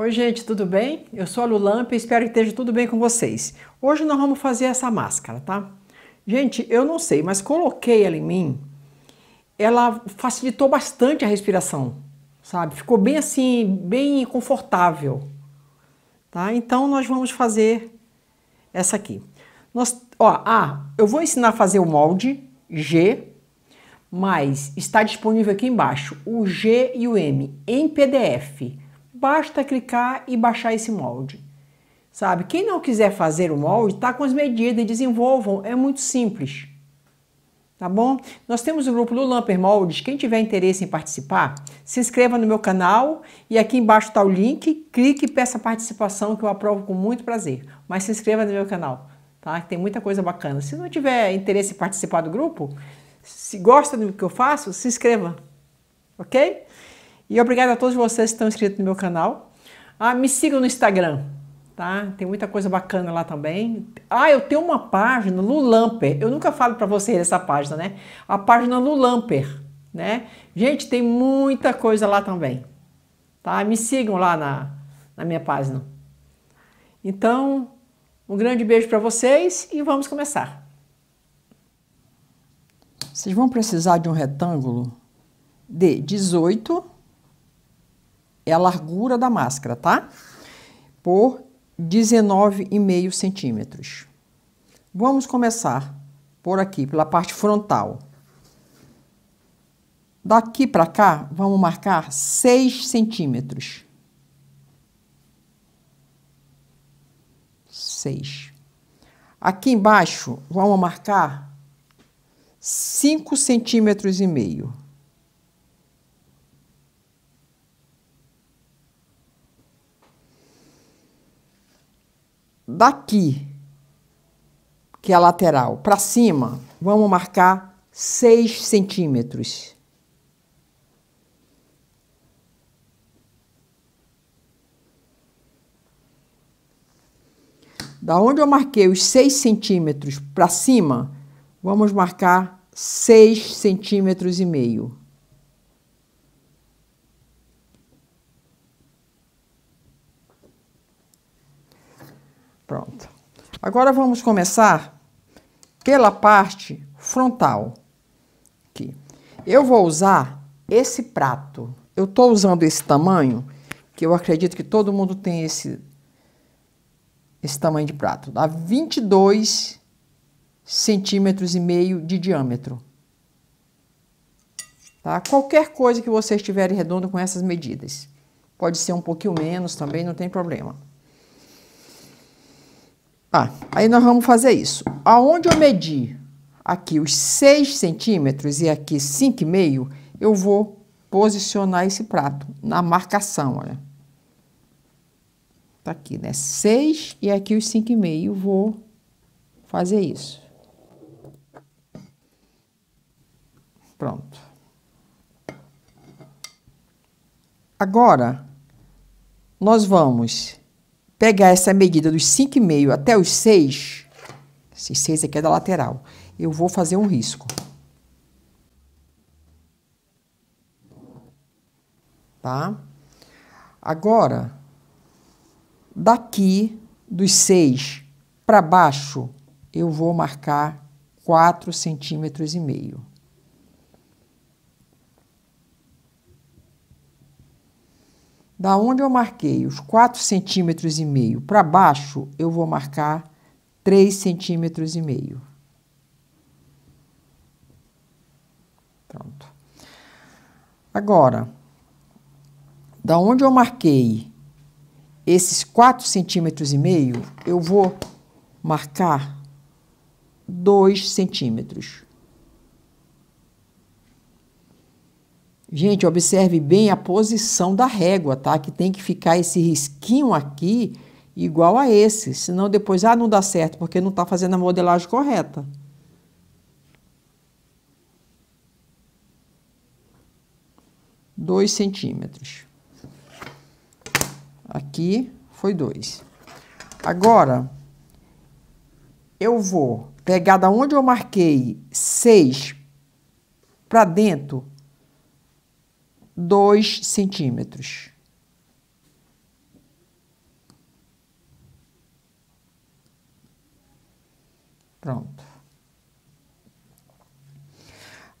Oi gente, tudo bem? Eu sou a Lulamp e espero que esteja tudo bem com vocês. Hoje nós vamos fazer essa máscara, tá? Gente, eu não sei, mas coloquei ela em mim, ela facilitou bastante a respiração, sabe? Ficou bem assim, bem confortável, tá? Então nós vamos fazer essa aqui. Nós, ó, ah, eu vou ensinar a fazer o molde G, mas está disponível aqui embaixo o G e o M em PDF basta clicar e baixar esse molde. Sabe? Quem não quiser fazer o molde, tá com as medidas, desenvolvam, é muito simples. Tá bom? Nós temos o grupo do Lamper Moldes. Quem tiver interesse em participar, se inscreva no meu canal e aqui embaixo está o link. Clique e peça participação que eu aprovo com muito prazer. Mas se inscreva no meu canal, tá? Que tem muita coisa bacana. Se não tiver interesse em participar do grupo, se gosta do que eu faço, se inscreva, ok? E obrigado a todos vocês que estão inscritos no meu canal. Ah, me sigam no Instagram, tá? Tem muita coisa bacana lá também. Ah, eu tenho uma página, Lulamper. Eu nunca falo para vocês essa página, né? A página Lulamper, né? Gente, tem muita coisa lá também, tá? Me sigam lá na, na minha página. Então, um grande beijo para vocês e vamos começar. Vocês vão precisar de um retângulo de 18 é a largura da máscara, tá? Por 19,5 centímetros. Vamos começar por aqui, pela parte frontal. Daqui para cá, vamos marcar 6 centímetros. 6. Aqui embaixo, vamos marcar 5 centímetros e meio. daqui, que é a lateral, para cima, vamos marcar 6 centímetros. Da onde eu marquei os 6 centímetros para cima, vamos marcar 6 centímetros e meio. Pronto. Agora vamos começar pela parte frontal. Aqui. Eu vou usar esse prato. Eu tô usando esse tamanho, que eu acredito que todo mundo tem esse, esse tamanho de prato. Dá 22 centímetros e meio de diâmetro. Tá? Qualquer coisa que vocês tiverem redondo com essas medidas. Pode ser um pouquinho menos também, não tem problema. Ah, aí nós vamos fazer isso. Aonde eu medir aqui os 6 centímetros e aqui 5,5, eu vou posicionar esse prato na marcação, olha. Tá aqui, né? 6 e aqui os 5,5, vou fazer isso. Pronto. Agora, nós vamos pegar essa medida dos 5,5 até os 6, esse 6 aqui é da lateral, eu vou fazer um risco. Tá? Agora, daqui dos 6 para baixo, eu vou marcar 4 centímetros e meio. Da onde eu marquei os quatro centímetros e meio para baixo, eu vou marcar três centímetros e meio. Pronto. Agora, da onde eu marquei esses quatro centímetros e meio, eu vou marcar 2 centímetros. Gente, observe bem a posição da régua, tá? Que tem que ficar esse risquinho aqui igual a esse, senão depois, ah, não dá certo, porque não está fazendo a modelagem correta. Dois centímetros. Aqui foi dois. Agora, eu vou pegar da onde eu marquei seis para dentro 2 centímetros. Pronto.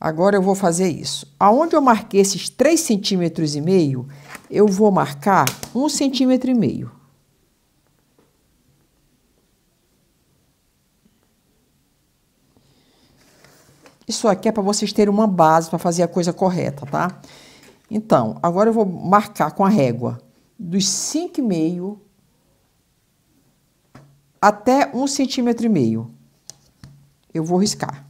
Agora eu vou fazer isso. Aonde eu marquei esses 3 centímetros e meio, eu vou marcar 1 centímetro e meio. Isso aqui é para vocês terem uma base para fazer a coisa correta, tá? Então, agora eu vou marcar com a régua dos 5,5 até 1,5 um centímetro. E meio. Eu vou riscar.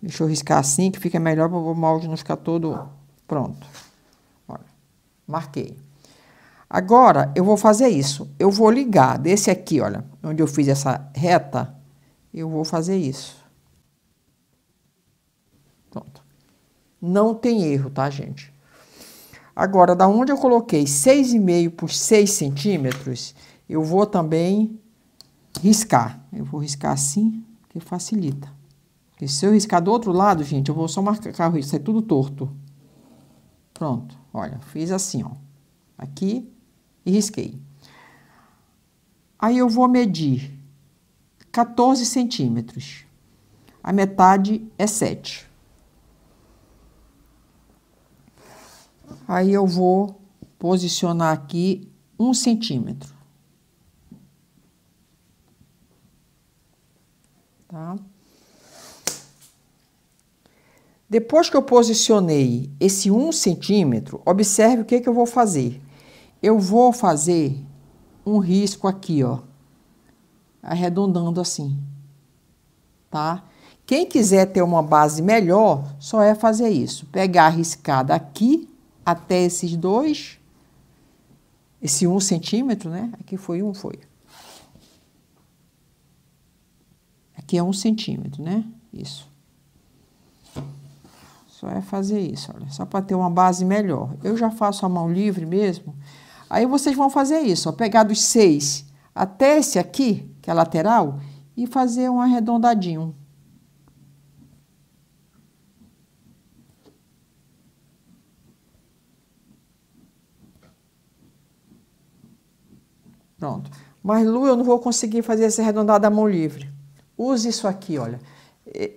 Deixa eu riscar assim, que fica melhor para o molde não ficar todo pronto. Olha, marquei. Agora, eu vou fazer isso. Eu vou ligar desse aqui, olha, onde eu fiz essa reta, eu vou fazer isso. Pronto. Não tem erro, tá, gente? Agora, da onde eu coloquei 6,5 por 6 centímetros, eu vou também riscar. Eu vou riscar assim, que facilita. Porque se eu riscar do outro lado, gente, eu vou só marcar o risco, sai tudo torto. Pronto, olha, fiz assim, ó. Aqui e risquei. Aí eu vou medir 14 centímetros. A metade é 7. aí eu vou posicionar aqui um centímetro. Tá? Depois que eu posicionei esse um centímetro, observe o que, que eu vou fazer. Eu vou fazer um risco aqui, ó, arredondando assim, tá? Quem quiser ter uma base melhor, só é fazer isso. Pegar a riscada aqui até esses dois, esse um centímetro, né? Aqui foi um, foi. Aqui é um centímetro, né? Isso. Só é fazer isso, olha, só para ter uma base melhor. Eu já faço a mão livre mesmo. Aí vocês vão fazer isso, ó, pegar dos seis até esse aqui, que é lateral, e fazer um arredondadinho. Pronto. Mas, Lu, eu não vou conseguir fazer esse arredondado à mão livre. Use isso aqui, olha.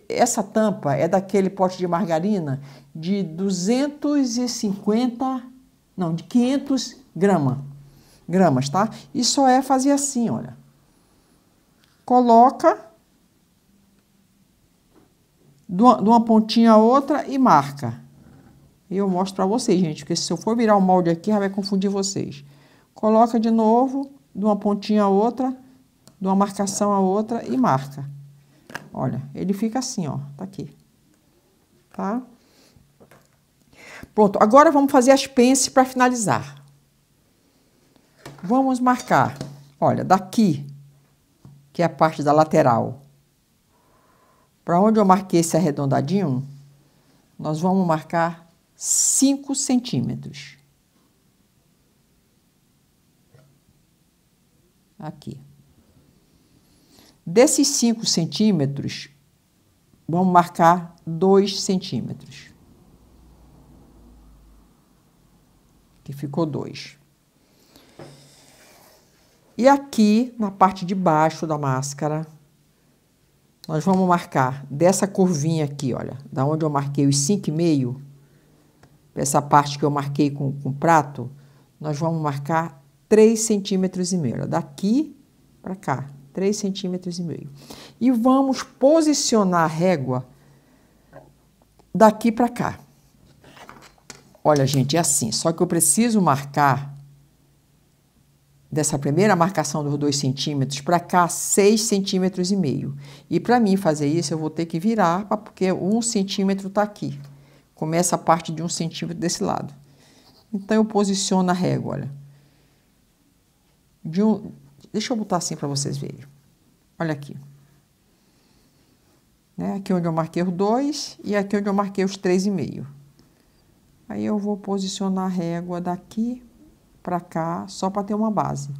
Essa tampa é daquele pote de margarina de 250, não, de 500 grama, gramas, tá? E só é fazer assim, olha. Coloca de uma pontinha a outra e marca. E eu mostro para vocês, gente, porque se eu for virar o molde aqui, vai confundir vocês. Coloca de novo de uma pontinha a outra, de uma marcação a outra e marca. Olha, ele fica assim, ó, tá aqui. Tá? Pronto, agora vamos fazer as pence para finalizar. Vamos marcar, olha, daqui, que é a parte da lateral, para onde eu marquei esse arredondadinho, nós vamos marcar 5 centímetros. aqui. Desses 5 centímetros, vamos marcar 2 centímetros. Que ficou 2. E aqui, na parte de baixo da máscara, nós vamos marcar dessa curvinha aqui, olha, da onde eu marquei os 5,5, essa parte que eu marquei com, com prato, nós vamos marcar 3 centímetros e meio. Daqui para cá, 3 centímetros e meio. E vamos posicionar a régua daqui para cá. Olha, gente, é assim. Só que eu preciso marcar dessa primeira marcação dos 2 centímetros para cá, 6 centímetros e meio. E para mim fazer isso, eu vou ter que virar, porque 1 um centímetro está aqui. Começa a parte de 1 um centímetro desse lado. Então, eu posiciono a régua, olha de um. Deixa eu botar assim para vocês verem. Olha aqui. Né? Aqui onde eu marquei os dois e aqui onde eu marquei os três e meio Aí eu vou posicionar a régua daqui para cá, só para ter uma base.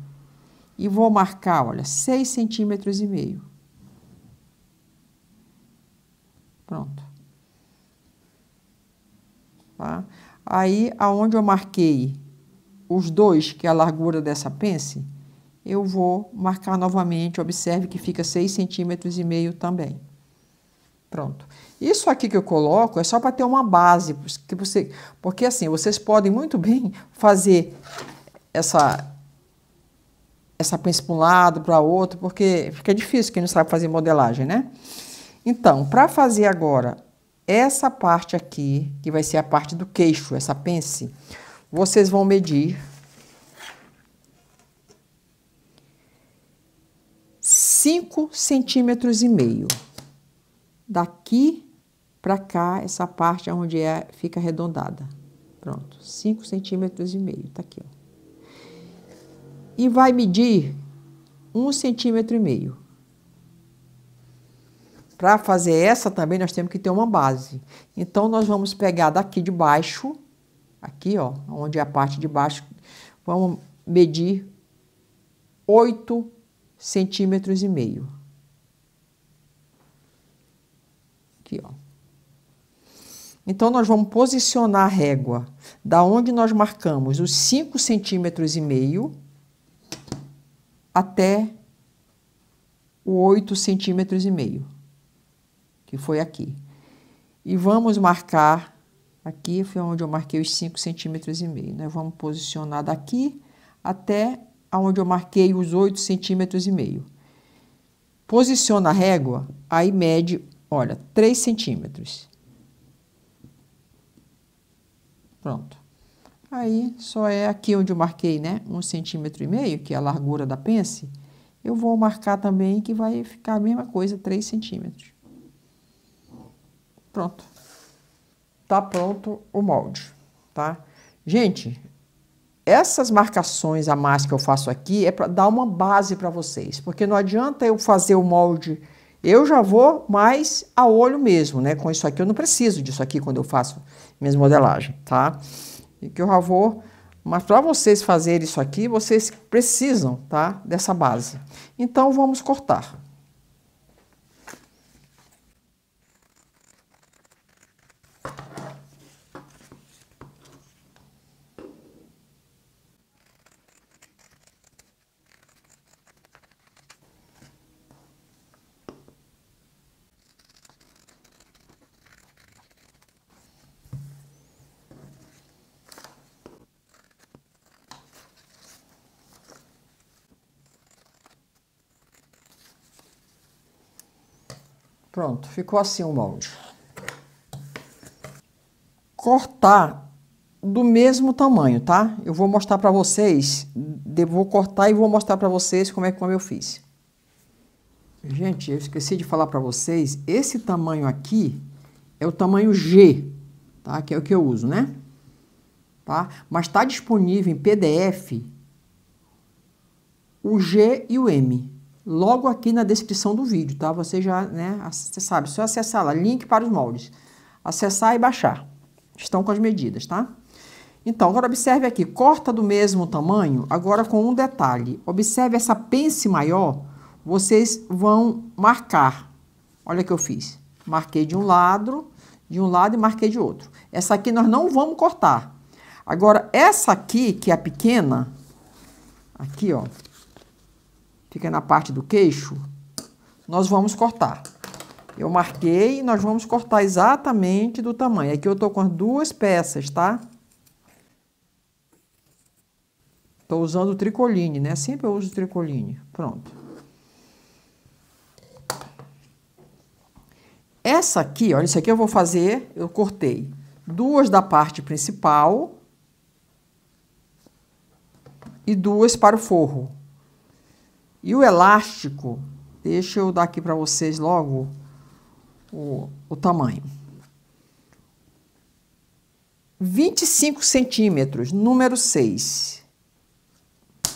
E vou marcar, olha, seis centímetros e meio. Pronto. Tá? Aí, aonde eu marquei os dois, que é a largura dessa pence, eu vou marcar novamente, observe que fica 6,5 centímetros e meio também. Pronto. Isso aqui que eu coloco é só para ter uma base, que você, porque assim, vocês podem muito bem fazer essa essa pinça para um lado, para outro, porque fica difícil quem não sabe fazer modelagem, né? Então, para fazer agora essa parte aqui, que vai ser a parte do queixo, essa pence, vocês vão medir 5 centímetros e meio. Daqui para cá, essa parte é onde é, fica arredondada. Pronto, 5 centímetros e meio, tá aqui, ó. E vai medir um centímetro e meio. Para fazer essa também, nós temos que ter uma base. Então, nós vamos pegar daqui de baixo, aqui, ó, onde é a parte de baixo, vamos medir 8 centímetros e meio. Aqui, ó. Então, nós vamos posicionar a régua da onde nós marcamos os 5 centímetros e meio até o 8 centímetros e meio, que foi aqui. E vamos marcar, aqui foi onde eu marquei os 5 centímetros e meio, Nós né? Vamos posicionar daqui até aonde eu marquei os 8 centímetros e meio. Posiciona a régua, aí mede, olha, 3 centímetros. Pronto. Aí só é aqui onde eu marquei, né? Um centímetro e meio, que é a largura da pence. Eu vou marcar também que vai ficar a mesma coisa, 3 centímetros. Pronto. Tá pronto o molde, tá? Gente, essas marcações a mais que eu faço aqui é para dar uma base para vocês, porque não adianta eu fazer o molde, eu já vou mais a olho mesmo, né? Com isso aqui eu não preciso disso aqui quando eu faço minhas modelagens, tá? E que eu já vou, mas para vocês fazerem isso aqui, vocês precisam, tá? Dessa base. Então vamos cortar. Pronto, ficou assim o molde. Cortar do mesmo tamanho, tá? Eu vou mostrar para vocês, vou cortar e vou mostrar para vocês como é que eu fiz. Gente, eu esqueci de falar para vocês, esse tamanho aqui é o tamanho G, tá? Que é o que eu uso, né? Tá? Mas está disponível em PDF o G e o M logo aqui na descrição do vídeo, tá? Você já, né, você sabe, só acessar lá, link para os moldes. Acessar e baixar. Estão com as medidas, tá? Então, agora observe aqui, corta do mesmo tamanho, agora com um detalhe. Observe essa pence maior, vocês vão marcar. Olha o que eu fiz. Marquei de um lado, de um lado e marquei de outro. Essa aqui nós não vamos cortar. Agora, essa aqui, que é a pequena, aqui, ó, fica na parte do queixo, nós vamos cortar. Eu marquei e nós vamos cortar exatamente do tamanho. Aqui eu estou com duas peças, tá? Estou usando tricoline, né? Sempre eu uso tricoline. Pronto. Essa aqui, olha, isso aqui eu vou fazer, eu cortei duas da parte principal e duas para o forro. E o elástico, deixa eu dar aqui para vocês logo o, o tamanho. 25 centímetros, número 6.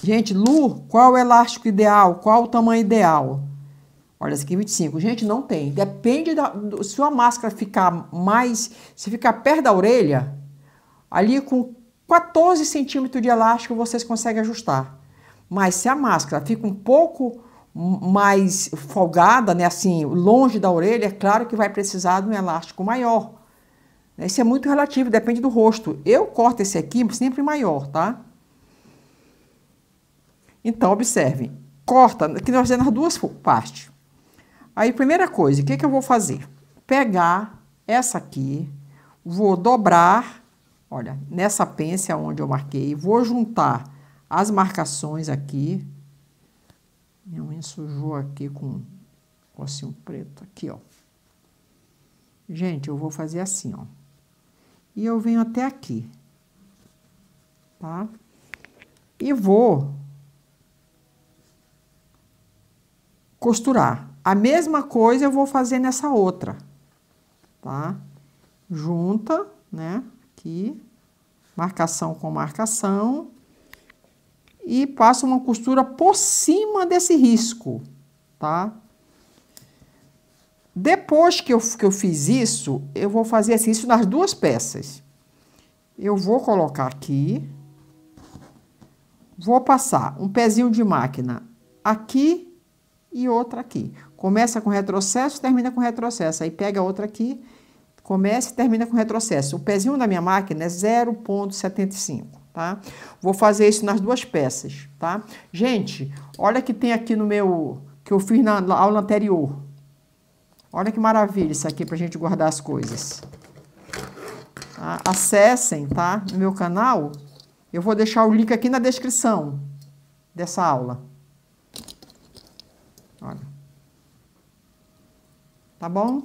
Gente, Lu, qual é o elástico ideal? Qual o tamanho ideal? Olha, esse aqui é 25. Gente, não tem. Depende da... Do, se a máscara ficar mais... Se ficar perto da orelha, ali com 14 centímetros de elástico, vocês conseguem ajustar. Mas se a máscara fica um pouco mais folgada, né, assim, longe da orelha, é claro que vai precisar de um elástico maior. Né? Isso é muito relativo, depende do rosto. Eu corto esse aqui sempre maior, tá? Então, observe. Corta, que nós temos nas duas partes. Aí, primeira coisa, o que, que eu vou fazer? Pegar essa aqui, vou dobrar, olha, nessa pence onde eu marquei, vou juntar as marcações aqui. Minha unha sujou aqui com, com assim um preto aqui, ó. Gente, eu vou fazer assim, ó. E eu venho até aqui, tá? E vou costurar. A mesma coisa eu vou fazer nessa outra, tá? Junta, né? Aqui, marcação com marcação e passa uma costura por cima desse risco, tá? Depois que eu, que eu fiz isso, eu vou fazer assim, isso nas duas peças. Eu vou colocar aqui, vou passar um pezinho de máquina aqui e outra aqui. Começa com retrocesso, termina com retrocesso, aí pega outra aqui, começa e termina com retrocesso. O pezinho da minha máquina é 0,75 tá? Vou fazer isso nas duas peças, tá? Gente, olha que tem aqui no meu... que eu fiz na aula anterior. Olha que maravilha isso aqui pra gente guardar as coisas. Tá? Acessem, tá? No meu canal. Eu vou deixar o link aqui na descrição dessa aula. Olha. Tá bom?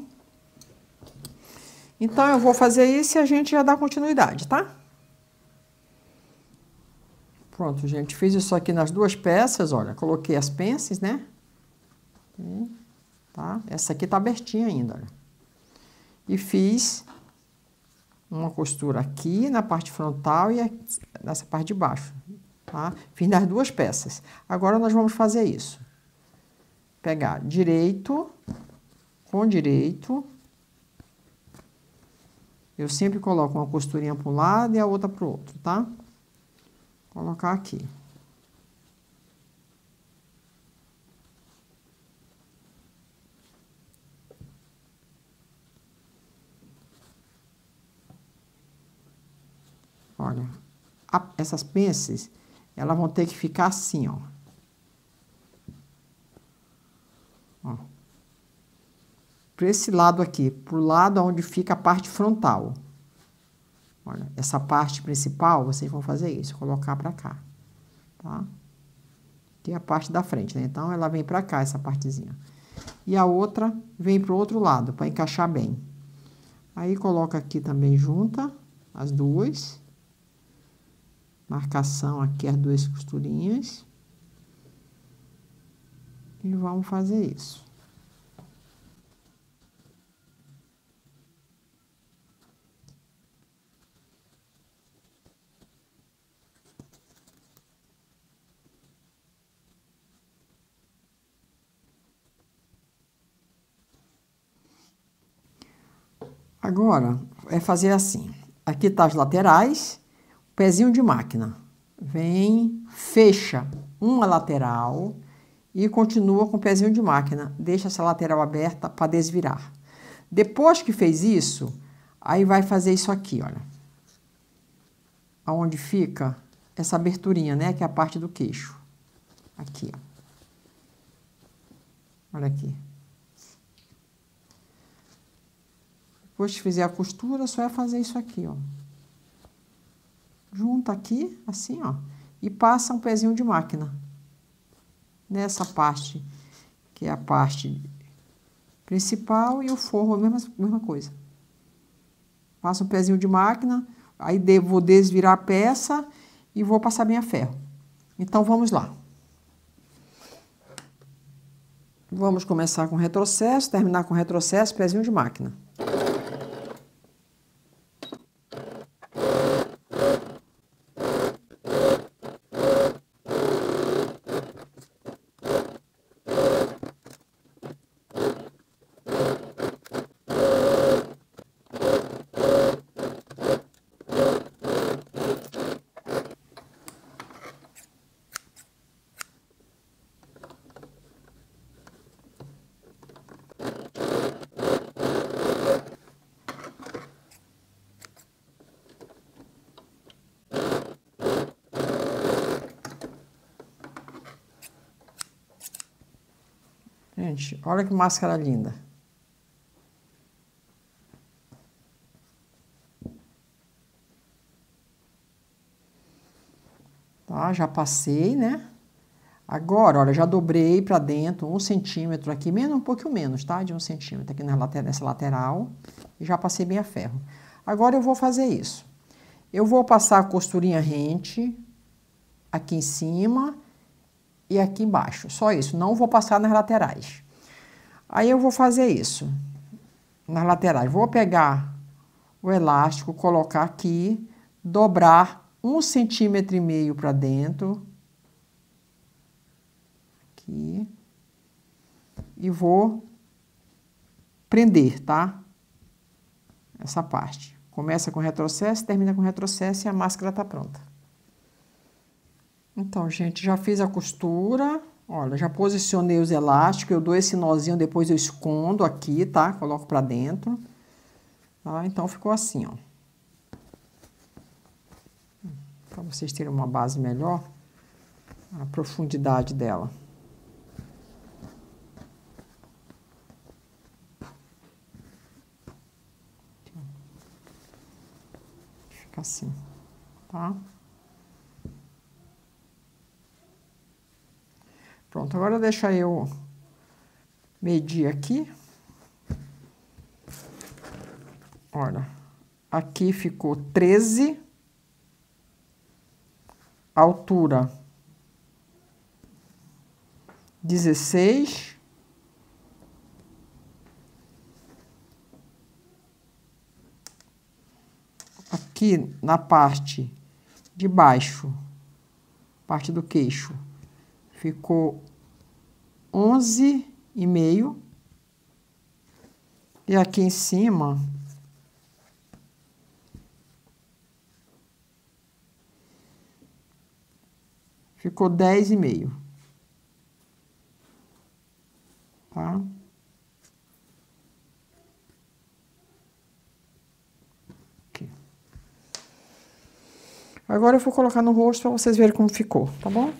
Então, eu vou fazer isso e a gente já dá continuidade, tá? Pronto, gente, fiz isso aqui nas duas peças, olha, coloquei as pences, né? Hum, tá? Essa aqui tá abertinha ainda, olha. E fiz uma costura aqui na parte frontal e nessa parte de baixo, tá? Fiz nas duas peças. Agora, nós vamos fazer isso. Pegar direito com direito. Eu sempre coloco uma costurinha para um lado e a outra para o outro, tá? Tá? colocar aqui. Olha, a, essas pences, elas vão ter que ficar assim, ó. ó. Para esse lado aqui, para o lado onde fica a parte frontal. Olha, essa parte principal, vocês vão fazer isso, colocar para cá, tá? Que é a parte da frente, né? Então, ela vem para cá, essa partezinha. E a outra vem pro outro lado, para encaixar bem. Aí, coloca aqui também junta as duas. Marcação aqui, as duas costurinhas. E vamos fazer isso. Agora, é fazer assim. Aqui tá as laterais, pezinho de máquina. Vem, fecha uma lateral e continua com o pezinho de máquina. Deixa essa lateral aberta para desvirar. Depois que fez isso, aí vai fazer isso aqui, olha. Aonde fica essa aberturinha, né? Que é a parte do queixo. Aqui, ó. Olha aqui. Depois que fizer a costura, só é fazer isso aqui, ó. Junta aqui, assim, ó. E passa um pezinho de máquina. Nessa parte, que é a parte principal, e o forro, a mesma, mesma coisa. Passa um pezinho de máquina, aí vou desvirar a peça e vou passar minha ferro. Então, vamos lá. Vamos começar com retrocesso, terminar com retrocesso, pezinho de máquina. Gente, olha que máscara linda. Tá, já passei, né? Agora, olha, já dobrei para dentro um centímetro aqui, menos um pouquinho menos, tá? De um centímetro aqui nessa lateral. E já passei bem a ferro. Agora eu vou fazer isso. Eu vou passar a costurinha rente aqui em cima e aqui embaixo. Só isso, não vou passar nas laterais. Aí eu vou fazer isso, nas laterais. Vou pegar o elástico, colocar aqui, dobrar um centímetro e meio para dentro. Aqui. E vou prender, tá? Essa parte. Começa com retrocesso, termina com retrocesso e a máscara tá pronta. Então, gente, já fiz a costura. Olha, já posicionei os elásticos. Eu dou esse nozinho, depois eu escondo aqui, tá? Coloco pra dentro. Tá? Então, ficou assim, ó. Pra vocês terem uma base melhor, a profundidade dela. Fica assim, tá? Tá? Pronto, agora deixa eu medir aqui. Olha, aqui ficou 13. Altura 16. Aqui na parte de baixo, parte do queixo, ficou Onze e meio. E aqui em cima ficou dez e meio. Tá? Aqui. Agora eu vou colocar no rosto para vocês verem como ficou, tá bom?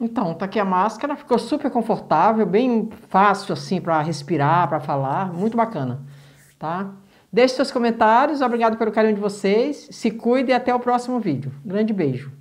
Então, tá aqui a máscara, ficou super confortável, bem fácil assim para respirar, para falar, muito bacana, tá? Deixe seus comentários, obrigado pelo carinho de vocês, se cuide e até o próximo vídeo. Grande beijo.